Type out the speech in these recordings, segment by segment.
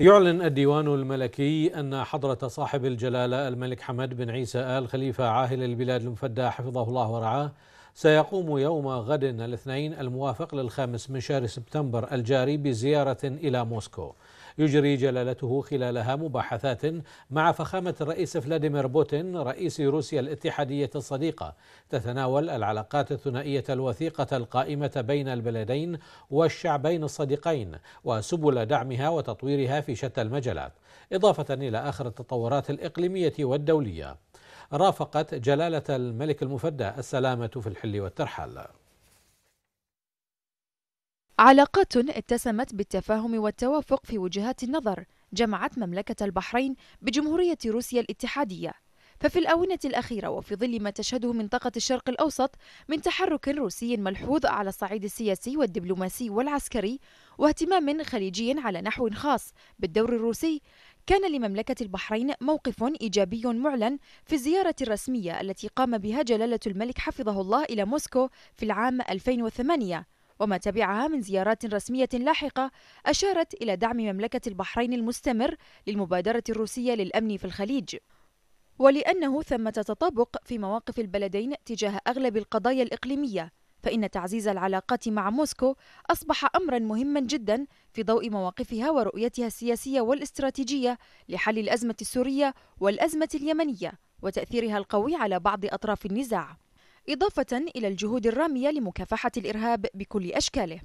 يعلن الديوان الملكي أن حضرة صاحب الجلالة الملك حمد بن عيسى آل خليفة عاهل البلاد المفدى حفظه الله ورعاه سيقوم يوم غد الاثنين الموافق للخامس من شهر سبتمبر الجاري بزيارة إلى موسكو يجري جلالته خلالها مباحثات مع فخامة الرئيس فلاديمير بوتين رئيس روسيا الاتحادية الصديقة تتناول العلاقات الثنائية الوثيقة القائمة بين البلدين والشعبين الصديقين وسبل دعمها وتطويرها في شتى المجالات إضافة إلى آخر التطورات الإقليمية والدولية رافقت جلالة الملك المفدى السلامة في الحل والترحال علاقات اتسمت بالتفاهم والتوافق في وجهات النظر جمعت مملكة البحرين بجمهورية روسيا الاتحادية ففي الآونة الأخيرة وفي ظل ما تشهده منطقة الشرق الأوسط من تحرك روسي ملحوظ على الصعيد السياسي والدبلوماسي والعسكري واهتمام خليجي على نحو خاص بالدور الروسي كان لمملكة البحرين موقف إيجابي معلن في الزيارة الرسمية التي قام بها جلالة الملك حفظه الله إلى موسكو في العام 2008 وما تبعها من زيارات رسمية لاحقة أشارت إلى دعم مملكة البحرين المستمر للمبادرة الروسية للأمن في الخليج ولأنه ثمة تطابق في مواقف البلدين تجاه أغلب القضايا الإقليمية فإن تعزيز العلاقات مع موسكو أصبح أمرا مهما جدا في ضوء مواقفها ورؤيتها السياسية والاستراتيجية لحل الأزمة السورية والأزمة اليمنية وتأثيرها القوي على بعض أطراف النزاع إضافة إلى الجهود الرامية لمكافحة الإرهاب بكل أشكاله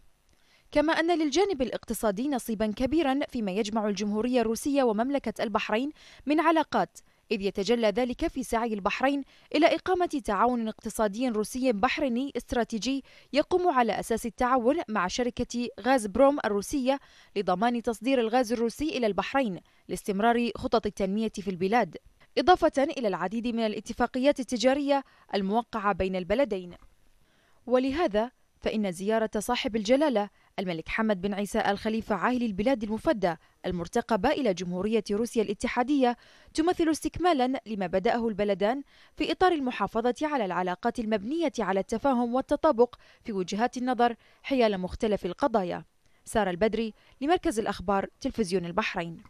كما أن للجانب الاقتصادي نصيبا كبيرا فيما يجمع الجمهورية الروسية ومملكة البحرين من علاقات إذ يتجلى ذلك في سعي البحرين إلى إقامة تعاون اقتصادي روسي بحريني استراتيجي يقوم على أساس التعاون مع شركة غاز بروم الروسية لضمان تصدير الغاز الروسي إلى البحرين لاستمرار خطط التنمية في البلاد إضافة إلى العديد من الاتفاقيات التجارية الموقعة بين البلدين ولهذا فإن زيارة صاحب الجلالة الملك حمد بن عيسى الخليفة عاهل البلاد المفدى المرتقبة إلى جمهورية روسيا الاتحادية تمثل استكمالا لما بدأه البلدان في إطار المحافظة على العلاقات المبنية على التفاهم والتطابق في وجهات النظر حيال مختلف القضايا سارة البدري لمركز الأخبار تلفزيون البحرين